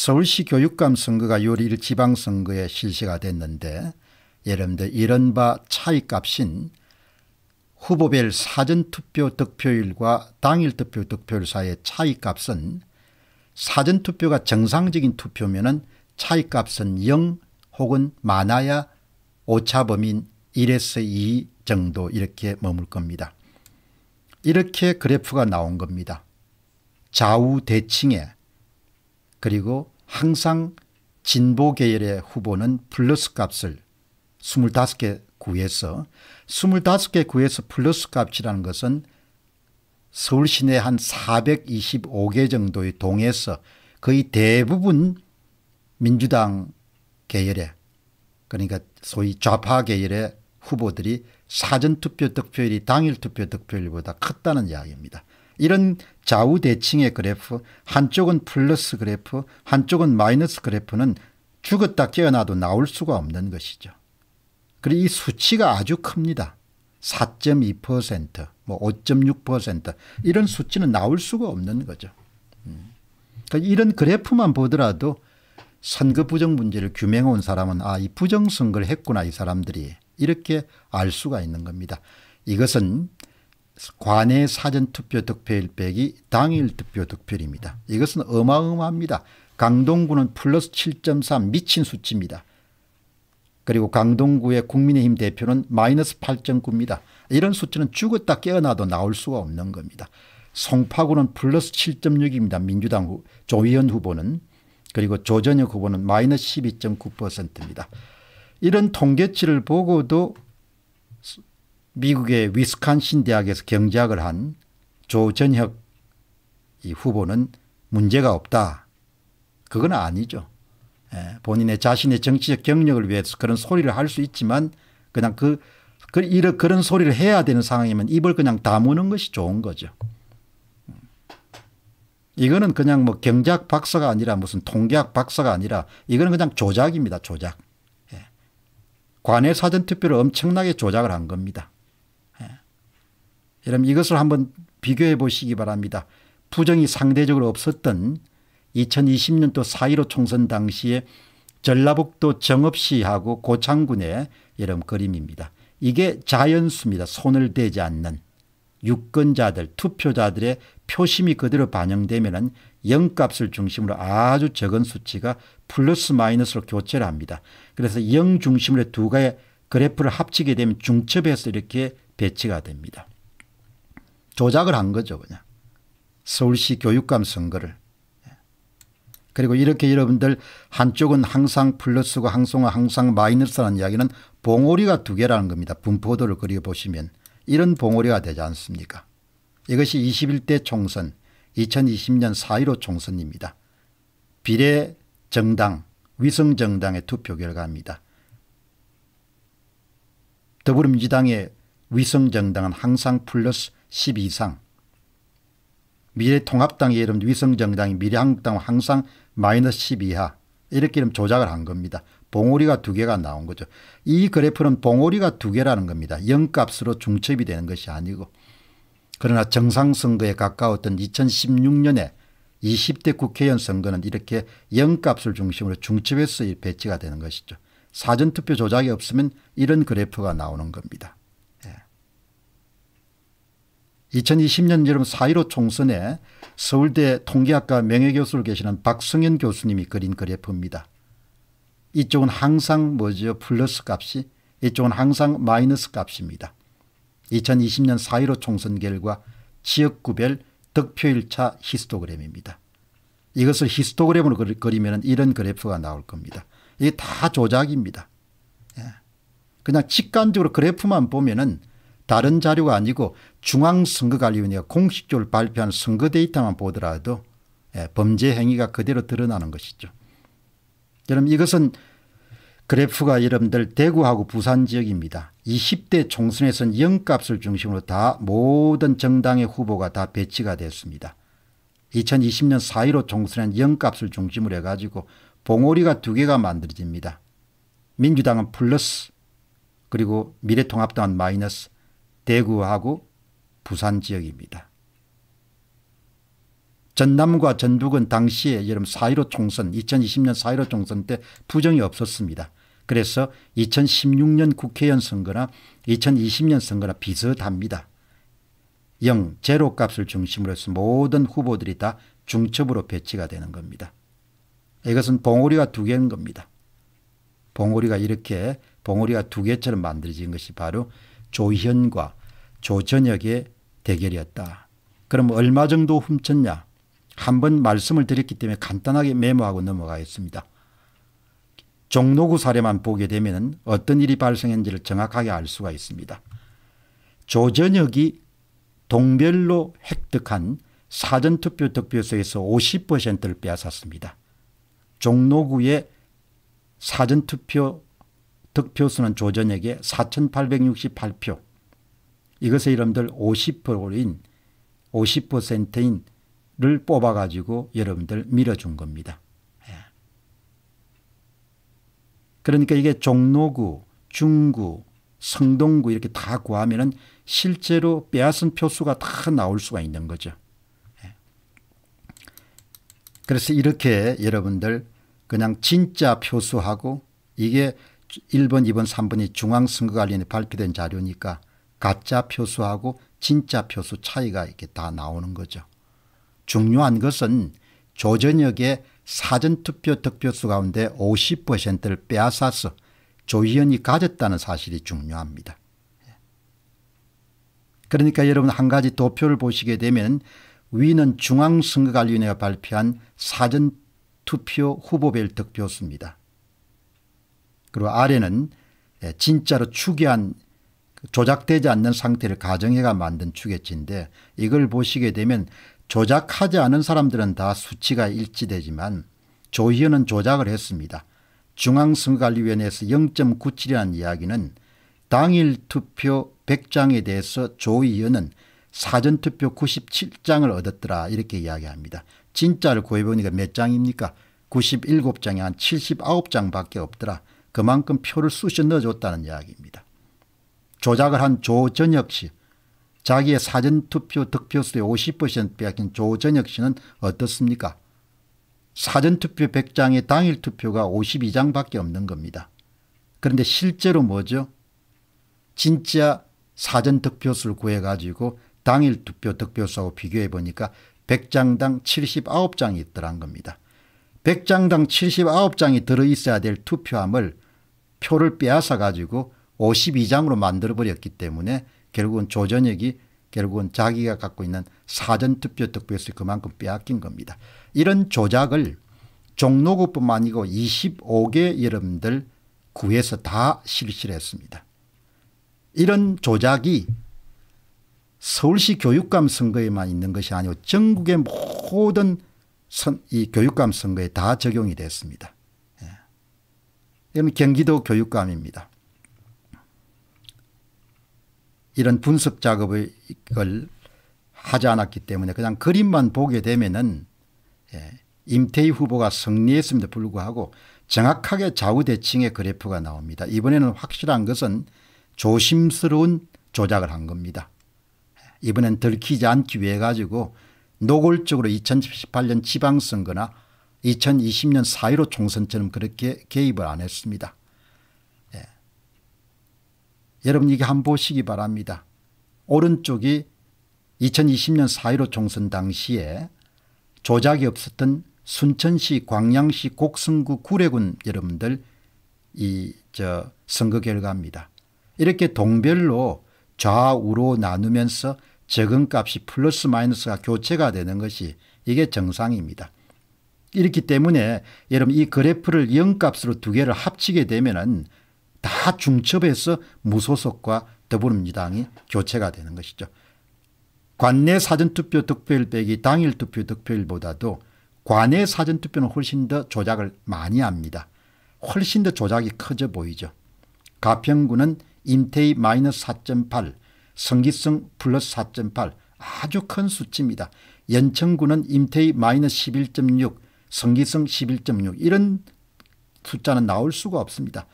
서울시 교육감 선거가 6월 1일 지방선거에 실시가 됐는데 여러분들 이런 바 차이값인 후보별 사전투표 득표율과 당일 투표 득표율 사이의 차이값은 사전투표가 정상적인 투표면 은 차이값은 0 혹은 많아야 오차범인 1에서 2 정도 이렇게 머물 겁니다. 이렇게 그래프가 나온 겁니다. 좌우 대칭에 그리고 항상 진보 계열의 후보는 플러스 값을 25개 구에서 25개 구에서 플러스 값이라는 것은 서울 시내 한 425개 정도의 동에서 거의 대부분 민주당 계열의 그러니까 소위 좌파 계열의 후보들이 사전투표 득표율이 당일 투표 득표율보다 컸다는 이야기입니다. 이런 좌우대칭의 그래프 한쪽은 플러스 그래프 한쪽은 마이너스 그래프는 죽었다 깨어나도 나올 수가 없는 것이죠. 그리고 이 수치가 아주 큽니다. 4.2%뭐5.6% 이런 수치는 나올 수가 없는 거죠. 음. 그러니까 이런 그래프만 보더라도 선거 부정 문제를 규명해 온 사람은 아이 부정선거를 했구나 이 사람들이 이렇게 알 수가 있는 겁니다. 이것은 관외 사전투표 득표일 빼기 당일 득표 득표입니다. 이것은 어마어마합니다. 강동구는 플러스 7.3 미친 수치입니다. 그리고 강동구의 국민의힘 대표는 마이너스 8.9입니다. 이런 수치는 죽었다 깨어나도 나올 수가 없는 겁니다. 송파구는 플러스 7.6입니다. 민주당 후, 조희연 후보는 그리고 조전혁 후보는 마이너스 12.9%입니다. 이런 통계치를 보고도 미국의 위스콘신 대학에서 경제학을 한 조전혁 이 후보는 문제가 없다. 그건 아니죠. 예, 본인의 자신의 정치적 경력을 위해서 그런 소리를 할 수 있지만 그냥 그, 그 이런 그런 소리를 해야 되는 상황이면 입을 그냥 다무는 것이 좋은 거죠. 음. 이거는 그냥 뭐 경제학 박사가 아니라 무슨 통계학 박사가 아니라 이거는 그냥 조작입니다. 조작. 예. 관외 사전 투표를 엄청나게 조작을 한 겁니다. 여러분 이것을 한번 비교해 보시기 바랍니다. 부정이 상대적으로 없었던 2020년도 4.15 총선 당시에 전라북도 정읍시하고 고창군의 여름 그림입니다. 이게 자연수입니다. 손을 대지 않는 유권자들 투표자들의 표심이 그대로 반영되면 영값을 중심으로 아주 적은 수치가 플러스 마이너스로 교체를 합니다. 그래서 영 중심으로 두 가지 그래프를 합치게 되면 중첩에서 이렇게 배치가 됩니다. 조작을 한 거죠. 그냥. 서울시 교육감 선거를. 예. 그리고 이렇게 여러분들 한쪽은 항상 플러스고 항송 항상 마이너스라는 이야기는 봉오리가 두 개라는 겁니다. 분포도를 그려보시면 이런 봉오리가 되지 않습니까 이것이 21대 총선 2020년 4.15 총선입니다. 비례 정당 위성정당의 투표 결과입니다. 더불어민주당의 위성정당은 항상 플러스 10 이상 미래통합당의 이름 위성정당이 미래한국당은 항상 마이너스 10 이하 이렇게 이름 조작을 한 겁니다. 봉오리가 두 개가 나온 거죠. 이 그래프는 봉오리가 두 개라는 겁니다. 영값으로 중첩이 되는 것이 아니고 그러나 정상선거에 가까웠던 2016년에 20대 국회의원 선거는 이렇게 영값을 중심으로 중첩해서 배치가 되는 것이죠. 사전투표 조작이 없으면 이런 그래프가 나오는 겁니다. 2020년 여름 4.15 총선에 서울대 통계학과 명예교수로 계시는 박승현 교수님이 그린 그래프입니다. 이쪽은 항상 뭐죠? 플러스 값이 이쪽은 항상 마이너스 값입니다. 2020년 4.15 총선 결과 지역구별 득표일차 히스토그램입니다. 이것을 히스토그램으로 그리면 이런 그래프가 나올 겁니다. 이게 다 조작입니다. 예. 그냥 직관적으로 그래프만 보면 은 다른 자료가 아니고 중앙선거관리위원회가 공식적으로 발표한 선거 데이터만 보더라도 예, 범죄 행위가 그대로 드러나는 것이죠. 여러분 이것은 그래프가 여러분들 대구하고 부산 지역입니다. 20대 총선에선 영값을 중심으로 다 모든 정당의 후보가 다 배치가 됐습니다. 2020년 4.15 총선은 영값을 중심으로 해가지고 봉오리가 두 개가 만들어집니다. 민주당은 플러스 그리고 미래통합당은 마이너스 대구하고 부산 지역입니다. 전남과 전북은 당시에 여름 4.15 총선 2020년 4.15 총선 때 부정이 없었습니다. 그래서 2016년 국회의원 선거나 2020년 선거나 비슷합니다. 0, 제로 값을 중심으로 해서 모든 후보들이 다 중첩으로 배치가 되는 겁니다. 이것은 봉오리가 두 개인 겁니다. 봉오리가 이렇게 봉오리가 두 개처럼 만들어진 것이 바로 조현과 조전혁의 대결이었다. 그럼 얼마 정도 훔쳤냐? 한번 말씀을 드렸기 때문에 간단하게 메모하고 넘어가겠습니다. 종로구 사례만 보게 되면 어떤 일이 발생했는지를 정확하게 알 수가 있습니다. 조전혁이 동별로 획득한 사전투표 득표소에서 50%를 빼앗았습니다. 종로구의 사전투표 득표수는 조전혁의 4,868표 이것의 여러분들 50%인 50%인를 뽑아가지고 여러분들 밀어준 겁니다. 예. 그러니까 이게 종로구, 중구, 성동구 이렇게 다 구하면은 실제로 빼앗은 표수가 다 나올 수가 있는 거죠. 예. 그래서 이렇게 여러분들 그냥 진짜 표수하고 이게 1번, 2번, 3번이 중앙선거관리에 발표된 자료니까 가짜 표수하고 진짜 표수 차이가 이렇게 다 나오는 거죠. 중요한 것은 조전혁의 사전투표 득표수 가운데 50%를 빼앗아서 조 의원이 가졌다는 사실이 중요합니다. 그러니까 여러분 한 가지 도표를 보시게 되면 위는 중앙선거관리위원회가 발표한 사전투표 후보별 득표수입니다. 그리고 아래는 예, 진짜로 추계한 조작되지 않는 상태를 가정해가 만든 추계치인데 이걸 보시게 되면 조작하지 않은 사람들은 다 수치가 일치되지만 조희연은 조작을 했습니다. 중앙선거관리위원회에서 0.97이라는 이야기는 당일 투표 100장에 대해서 조희연은 사전투표 97장을 얻었더라 이렇게 이야기합니다. 진짜를 구해보니까 몇 장입니까? 97장에 한 79장밖에 없더라. 그만큼 표를 쑤셔 넣어줬다는 이야기입니다. 조작을 한 조전혁 씨 자기의 사전투표 득표수의 50% 빼앗긴 조전혁 씨는 어떻습니까? 사전투표 100장에 당일 투표가 52장밖에 없는 겁니다. 그런데 실제로 뭐죠? 진짜 사전득표수를 구해가지고 당일 투표 득표수하고 비교해 보니까 100장당 79장이 있더란 겁니다. 100장당 79장이 들어있어야 될 투표함을 표를 빼앗아 가지고 52장으로 만들어버렸기 때문에 결국은 조전혁이 결국은 자기가 갖고 있는 사전투표 득표에서 그만큼 빼앗긴 겁니다. 이런 조작을 종로구뿐만 아니고 25개 여러분들 구에서 다실시 했습니다. 이런 조작이 서울시 교육감 선거에만 있는 것이 아니고 전국의 모든 선, 이 교육감 선거에 다 적용이 됐습니다. 예. 경기도 교육감입니다. 이런 분석 작업을 하지 않았기 때문에 그냥 그림만 보게 되면은 예, 임태희 후보가 승리했음에도 불구하고 정확하게 좌우대칭의 그래프가 나옵니다. 이번에는 확실한 것은 조심스러운 조작을 한 겁니다. 예, 이번엔 들키지 않기 위해 가지고 노골적으로 2018년 지방선거나 2020년 4.15 총선처럼 그렇게 개입을 안 했습니다. 여러분 이게 한번 보시기 바랍니다. 오른쪽이 2020년 4.15 총선 당시에 조작이 없었던 순천시 광양시 곡성구 구례군 여러분들 이 저 선거 결과입니다. 이렇게 동별로 좌우로 나누면서 적응값이 플러스 마이너스가 교체가 되는 것이 이게 정상입니다. 이렇기 때문에 여러분 이 그래프를 0값으로 두 개를 합치게 되면 은다 중첩해서 무소속과 더불어민주당이 교체가 되는 것이죠. 관내 사전투표 득표율백이 당일 투표 득표율보다도 관내 사전투표는 훨씬 더 조작을 많이 합니다. 훨씬 더 조작이 커져 보이죠. 가평구는 임태희 마이너스 4.8, 성기성 플러스 4.8 아주 큰 수치입니다. 연천구는 임태희 마이너스 11.6, 성기성 11.6 이런 숫자는 나올 수가 없습니다.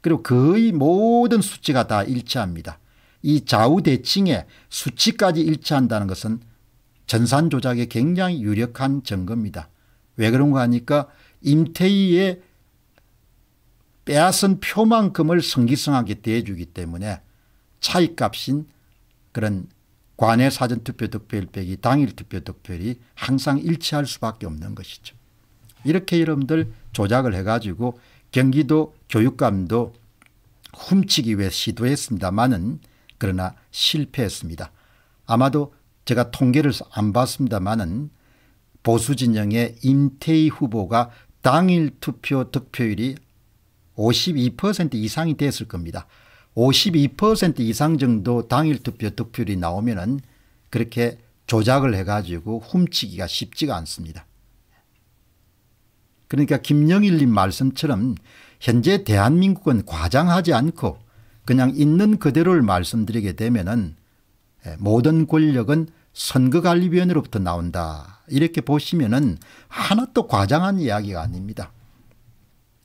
그리고 거의 모든 수치가 다 일치합니다. 이 좌우대칭에 수치까지 일치한다는 것은 전산 조작에 굉장히 유력한 증거입니다. 왜 그런가 하니까 임태희의 빼앗은 표만큼을 성기성하게 대해주기 때문에 차이값인 그런 관외 사전투표 득표율 빼기 당일 투표 득표율이 항상 일치할 수밖에 없는 것이죠. 이렇게 여러분들 조작을 해가지고 경기도 교육감도 훔치기 위해 시도했습니다마는 그러나 실패했습니다. 아마도 제가 통계를 안 봤습니다마는 보수 진영의 임태희 후보가 당일 투표 득표율이 52% 이상이 됐을 겁니다. 52% 이상 정도 당일 투표 득표율이 나오면은 그렇게 조작을 해가지고 훔치기가 쉽지가 않습니다. 그러니까 김영일님 말씀처럼 현재 대한민국은 과장하지 않고 그냥 있는 그대로를 말씀드리게 되면은 예, 모든 권력은 선거관리위원회로부터 나온다. 이렇게 보시면은 하나도 과장한 이야기가 아닙니다.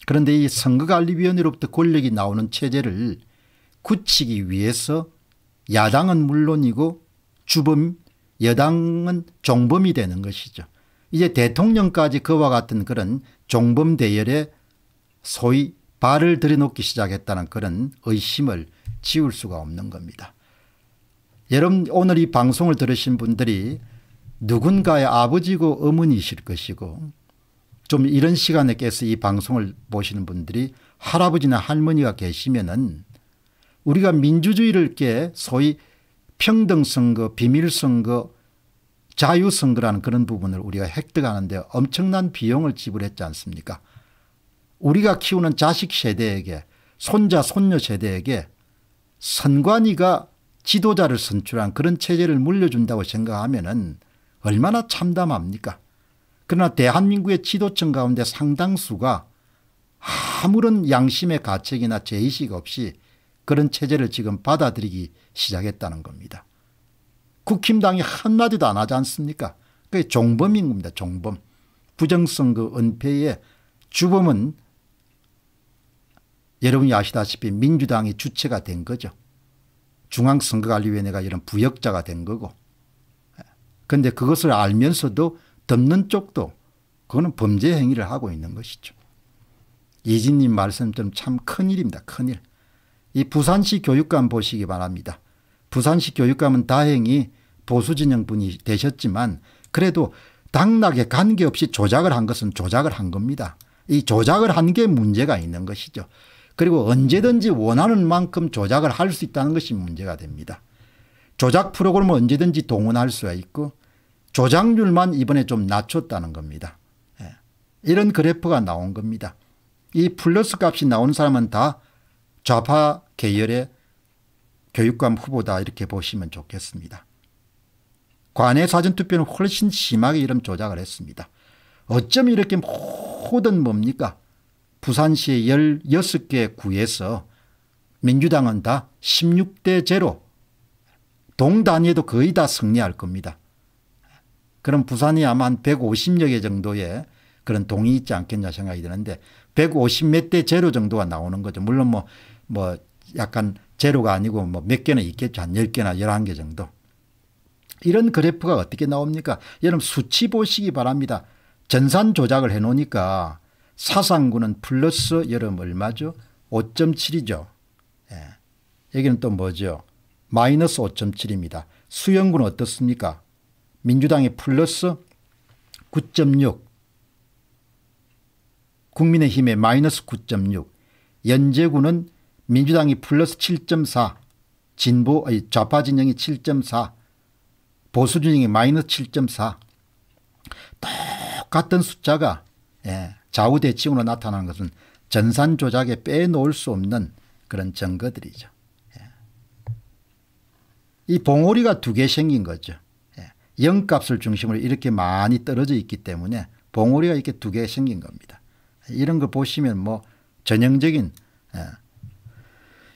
그런데 이 선거관리위원회로부터 권력이 나오는 체제를 굳히기 위해서 야당은 물론이고 주범 여당은 종범이 되는 것이죠. 이제 대통령까지 그와 같은 그런 종범 대열에 소위 발을 들여놓기 시작했다는 그런 의심을 지울 수가 없는 겁니다. 여러분 오늘 이 방송을 들으신 분들이 누군가의 아버지고 어머니이실 것이고 좀 이런 시간에 깨서 이 방송을 보시는 분들이 할아버지나 할머니가 계시면은 우리가 민주주의를 깨 소위 평등선거 비밀선거 자유선거라는 그런 부분을 우리가 획득하는데 엄청난 비용을 지불했지 않습니까 우리가 키우는 자식 세대에게 손자 손녀 세대에게 선관위가 지도자를 선출한 그런 체제를 물려준다고 생각하면 은 얼마나 참담합니까 그러나 대한민국의 지도층 가운데 상당수가 아무런 양심의 가책이나 제의식 없이 그런 체제를 지금 받아들이기 시작했다는 겁니다. 국힘당이 한마디도 안 하지 않습니까? 그게 종범인 겁니다. 종범. 부정선거 그 은폐의 주범은 여러분이 아시다시피 민주당이 주체가 된 거죠. 중앙선거관리위원회가 이런 부역자가 된 거고. 그런데 그것을 알면서도 덮는 쪽도 그거는 범죄 행위를 하고 있는 것이죠. 이진님 말씀처럼 참 큰일입니다. 큰일. 이 부산시 교육감 보시기 바랍니다. 부산시 교육감은 다행히 보수진영 분이 되셨지만 그래도 당락에 관계없이 조작을 한 것은 조작을 한 겁니다. 이 조작을 한 게 문제가 있는 것이죠. 그리고 언제든지 원하는 만큼 조작을 할 수 있다는 것이 문제가 됩니다. 조작 프로그램을 언제든지 동원할 수가 있고 조작률만 이번에 좀 낮췄다는 겁니다. 예. 이런 그래프가 나온 겁니다. 이 플러스 값이 나온 사람은 다 좌파 계열의 교육감 후보다 이렇게 보시면 좋겠습니다. 관외 사전투표는 훨씬 심하게 이름 조작을 했습니다. 어쩜 이렇게 모든 뭡니까? 부산시의 16개 구에서 민주당은 다 16대 제로 동단위에도 거의 다 승리할 겁니다. 그럼 부산이 아마 한 150여 개 정도의 그런 동이 있지 않겠냐 생각이 드는데 150몇대 제로 정도가 나오는 거죠. 물론 뭐, 뭐 약간 제로가 아니고 뭐 몇 개는 있겠죠. 한 10개나 11개 정도. 이런 그래프가 어떻게 나옵니까? 여러분 수치 보시기 바랍니다. 전산 조작을 해 놓으니까 사상구는 플러스 여름 얼마죠? 5.7이죠. 예. 여기는 또 뭐죠? 마이너스 5.7입니다. 수영구는 어떻습니까? 민주당이 플러스 9.6 국민의힘의 마이너스 9.6 연제구는 민주당이 플러스 7.4 진보 좌파 진영이 7.4 보수 진영이 마이너스 7.4 똑같은 숫자가 예, 좌우 대칭으로 나타나는 것은 전산 조작에 빼놓을 수 없는 그런 증거들이죠. 예. 이 봉오리가 두 개 생긴 거죠. 예. 영값을 중심으로 이렇게 많이 떨어져 있기 때문에 봉오리가 이렇게 두 개 생긴 겁니다. 이런 걸 보시면 뭐 전형적인 예,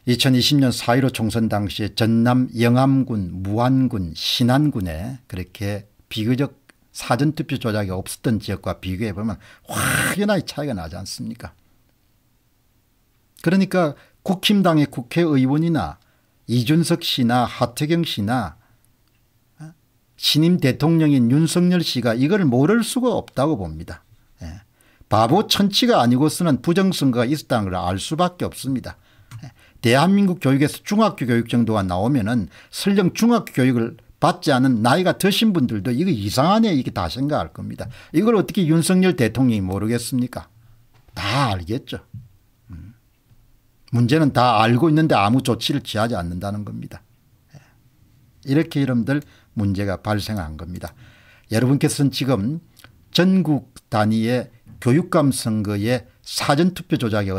2020년 4.15 총선 당시에 전남 영암군 무안군 신안군에 그렇게 비교적 사전투표 조작이 없었던 지역과 비교해 보면 확연하게 차이가 나지 않습니까 그러니까 국힘당의 국회의원이나 이준석 씨나 하태경 씨나 어? 신임 대통령인 윤석열 씨가 이걸 모를 수가 없다고 봅니다. 예. 바보 천치가 아니고서는 부정선거가 있었다는 걸 알 수밖에 없습니다. 대한민국 교육에서 중학교 교육 정도가 나오면은 설령 중학교 교육을 받지 않은 나이가 드신 분들도 이거 이상하네 이게 렇다 생각할 겁니다. 이걸 어떻게 윤석열 대통령이 모르겠습니까? 다 알겠죠. 음. 문제는 다 알고 있는데 아무 조치를 취하지 않는다는 겁니다. 예. 이렇게 여러분들 문제가 발생한 겁니다. 여러분께서는 지금 전국 단위의 교육감 선거의 사전투표 조작에